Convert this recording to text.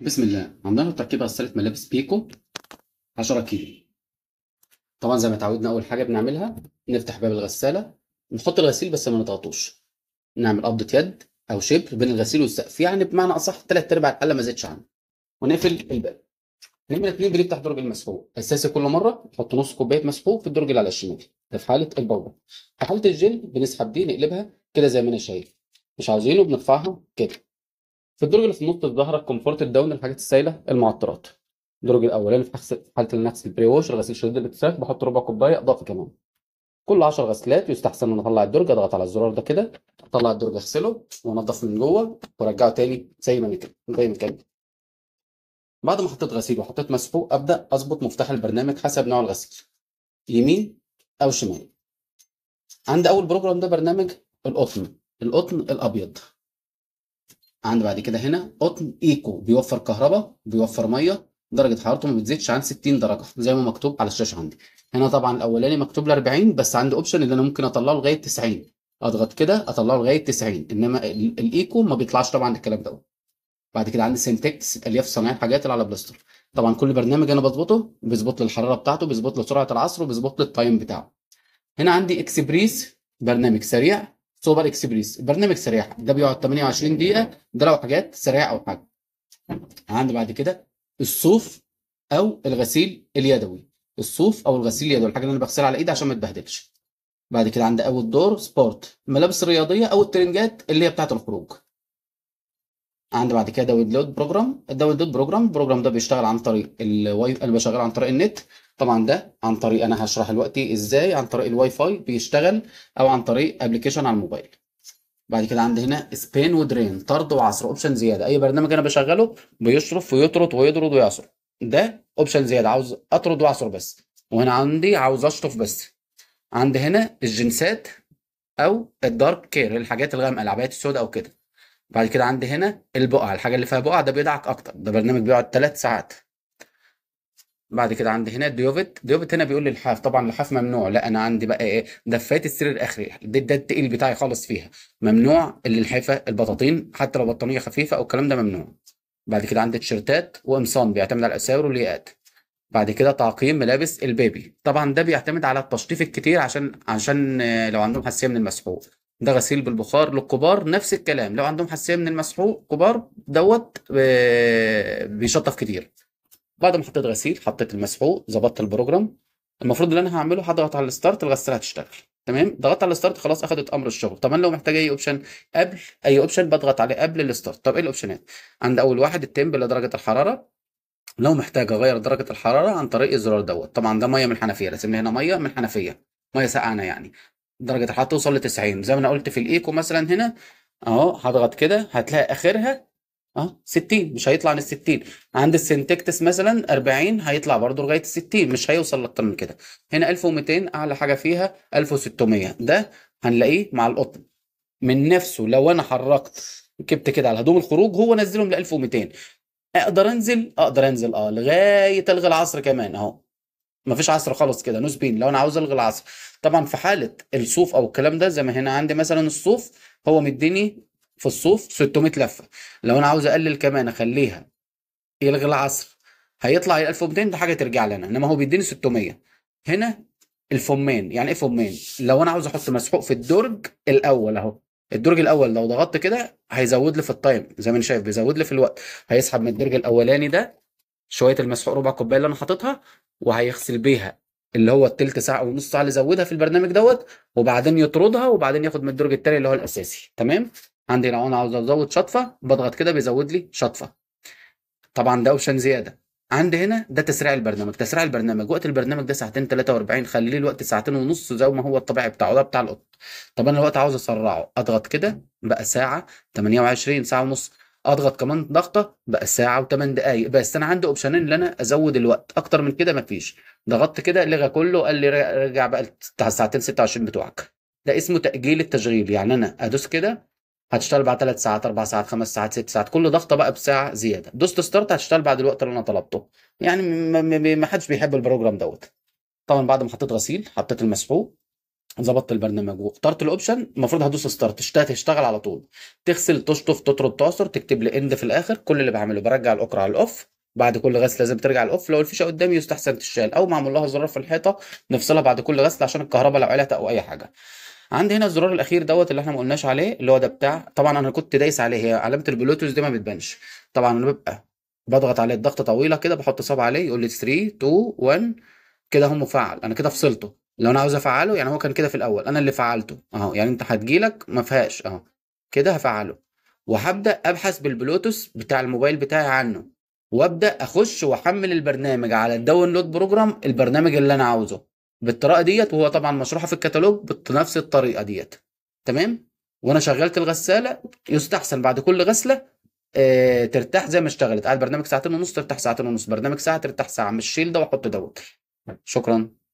بسم الله عندنا تركيب غسالة ملابس بيكو 10 كيلو طبعا زي ما اتعودنا اول حاجة بنعملها نفتح باب الغسالة نحط الغسيل بس ما نضغطوش نعمل قبضة يد او شبر بين الغسيل والسقف يعني بمعنى اصح ثلاث ارباع الحلة ما زادش عنه ونقفل الباب نمرة 2 بنفتح درج المسحوق اساسي كل مرة نحط نص كوباية مسحوق في الدرج اللي على الشمال ده في حالة البودر في حالة الجل بنسحب دي نقلبها كده زي ما انا شايف مش عاوزينه بنرفعها كده في الدرج اللي في النص الظهر كومفورت الداون الحاجات السائله المعطرات الدرج الاولاني في حاله النفس البري ووش الغسيل شديد الاتساخ بحط ربع كوبايه اضافي كمان كل 10 غسلات يستحسن ان اطلع الدرج اضغط على الزرار ده كده اطلع الدرج اغسله وانضف من جوه وارجعه تاني زي ما كان زي ما كان بعد ما حطيت غسيل وحطيت مسحوق ابدا اظبط مفتاح البرنامج حسب نوع الغسيل يمين او شمال عند اول بروجرام ده برنامج القطن القطن الابيض عند بعد كده هنا قطن ايكو بيوفر كهرباء بيوفر ميه درجه حرارته ما بتزيدش عن 60 درجه زي ما مكتوب على الشاشه عندي هنا طبعا الاولاني مكتوب ل 40 بس عندي اوبشن ان انا ممكن اطلعه لغايه 90 اضغط كده اطلعه لغايه 90 انما الايكو ما بيطلعش طبعا الكلام ده بعد كده عندي سنتكس الياف صناعي الحاجات اللي على بلاستر طبعا كل برنامج انا بظبطه بيظبط لي الحراره بتاعته بيظبط لي سرعه العصر وبيظبط لي التايم بتاعه هنا عندي اكسبريس برنامج سريع سوبر اكسبريس برنامج سريع ده بيقعد 28 دقيقه ده لو حاجات سريعه او حاجه عندي بعد كده الصوف او الغسيل اليدوي الصوف او الغسيل اليدوي الحاجه اللي انا بغسلها على ايدي عشان ما اتبهدلش بعد كده عندي اول دور سبورت ملابس الرياضيه او الترنجات اللي هي بتاعه الخروج عندي بعد كده داونلود بروجرام الداونلود بروجرام البروجرام ده بيشتغل عن طريق الواي انا بشغله عن طريق النت طبعا ده عن طريق انا هشرح دلوقتي ازاي عن طريق الواي فاي بيشتغل او عن طريق ابلكيشن على الموبايل بعد كده عندي هنا سبين ودرين طرد وعصر اوبشن زياده اي برنامج انا بشغله بيشرف ويطرد ويطرد ويعصر ده اوبشن زياده عاوز اطرد واعصر بس وهنا عندي عاوز اشطف بس عندي هنا الجنسات او الدارك كير الحاجات الغامقه العبايات السوداء او كده بعد كده عندي هنا البقع الحاجه اللي فيها بقع ده بيدعك اكتر ده برنامج بيقعد ثلاث ساعات بعد كده عندي هنا ديوفيت ديوفيت هنا بيقول لي الحاف طبعا الحاف ممنوع لا انا عندي بقى ايه دفات السرير الاخري ده, ده التقيل بتاعي خالص فيها ممنوع الحافه البطاطين حتى لو بطانيه خفيفه او الكلام ده ممنوع بعد كده عندي تيشيرتات وقمصان بيعتمد على الاساور واللياقات بعد كده تعقيم ملابس البيبي طبعا ده بيعتمد على التشطيف الكتير عشان عشان لو عندهم حساسيه من المسحوق ده غسيل بالبخار للكبار نفس الكلام لو عندهم حساسيه من المسحوق كبار دوت آه، بيشطف كتير بعد ما حطيت غسيل حطيت المسحوق ظبطت البروجرام المفروض اللي انا هعمله هضغط على الستارت الغساله هتشتغل تمام ضغطت على الستارت خلاص اخدت امر الشغل طب انا لو محتاج اي اوبشن قبل اي اوبشن بضغط عليه قبل الستارت طب ايه الاوبشنات عند اول واحد التمب لدرجه الحراره لو محتاج اغير درجه الحراره عن طريق الزرار دوت طبعا ده ميه من الحنفيه رسمنا هنا ميه من الحنفيه ميه سقعانه يعني درجه الحراره توصل ل 90 زي ما انا قلت في الايكو مثلا هنا اهو هضغط كده هتلاقي اخرها اه 60 مش هيطلع عن ال 60 عند السنتكتس مثلا 40 هيطلع برضه لغايه ال 60 مش هيوصل لاكتر من كده هنا 1200 اعلى حاجه فيها 1600 ده هنلاقيه مع القطن من نفسه لو انا حركت ركبت كده على هدوم الخروج هو نزلهم ل 1200 اقدر انزل اقدر انزل اه لغايه الغي العصر كمان اهو مفيش عصر خالص كده نو سبين لو انا عاوز الغي العصر طبعا في حاله الصوف او الكلام ده زي ما هنا عندي مثلا الصوف هو مديني في الصوف 600 لفه لو انا عاوز اقلل كمان اخليها يلغي العصر هيطلع 1200 ده حاجه ترجع لنا انما هو بيديني 600 هنا الفمان يعني ايه فمان لو انا عاوز احط مسحوق في الدرج الاول اهو الدرج الاول لو ضغطت كده هيزود لي في التايم زي ما انا شايف بيزود لي في الوقت هيسحب من الدرج الاولاني ده شويه المسحوق ربع كوبايه اللي انا حاططها وهيغسل بيها اللي هو التلت ساعه او نص ساعه اللي زودها في البرنامج دوت وبعدين يطردها وبعدين ياخد من الدرج التاني اللي هو الاساسي تمام عندي لو انا عاوز ازود شطفه بضغط كده بيزود لي شطفه طبعا ده اوبشن زياده عندي هنا ده تسريع البرنامج تسريع البرنامج وقت البرنامج ده ساعتين 43 خليه الوقت ساعتين ونص زي ما هو الطبيعي بتاعه ده بتاع القط طب انا الوقت عاوز اسرعه اضغط كده بقى ساعه 28 ساعه ونص اضغط كمان ضغطه بقى ساعه و8 دقائق بس انا عندي اوبشنين ان انا ازود الوقت اكتر من كده مفيش ضغطت كده لغى كله قال لي رجع بقى الساعتين 26 بتوعك ده اسمه تاجيل التشغيل يعني انا ادوس كده هتشتغل بعد 3 ساعات 4 ساعات 5 ساعات 6 ساعات كل ضغطه بقى بساعه زياده دوست ستارت هتشتغل بعد الوقت اللي انا طلبته يعني ما حدش بيحب البروجرام دوت طبعا بعد ما حطيت غسيل حطيت المسحوق ظبطت البرنامج واخترت الاوبشن المفروض هدوس ستارت تشتغل على طول تغسل تشطف تطرد تعصر تكتب لي اند في الاخر كل اللي بعمله برجع الاكرة على الاوف بعد كل غسل لازم ترجع الاوف لو الفيشه قدامي يستحسن تشال او معمول لها زرار في الحيطه نفصلها بعد كل غسل عشان الكهرباء لو علقت او اي حاجه عندي هنا الزرار الاخير دوت اللي احنا ما قلناش عليه اللي هو ده بتاع طبعا انا كنت دايس عليه هي علامه البلوتوث دي ما بتبانش طبعا انا ببقى بضغط عليه الضغطه طويله كده بحط صبع عليه يقول لي 3 2 1 كده هو مفعل انا كده فصلته لو انا عاوز افعله يعني هو كان كده في الاول انا اللي فعلته اهو يعني انت هتجيلك ما فيهاش اهو كده هفعله وهبدا ابحث بالبلوتوث بتاع الموبايل بتاعي عنه وابدا اخش واحمل البرنامج على الداونلود بروجرام البرنامج اللي انا عاوزه بالطريقه ديت وهو طبعا مشروحه في الكتالوج بنفس الطريقه ديت تمام وانا شغلت الغساله يستحسن بعد كل غسله آه، ترتاح زي ما اشتغلت قاعد برنامج ساعتين ونص ترتاح ساعتين ونص برنامج ساعه ترتاح ساعه مش شيل ده واحط دوت شكرا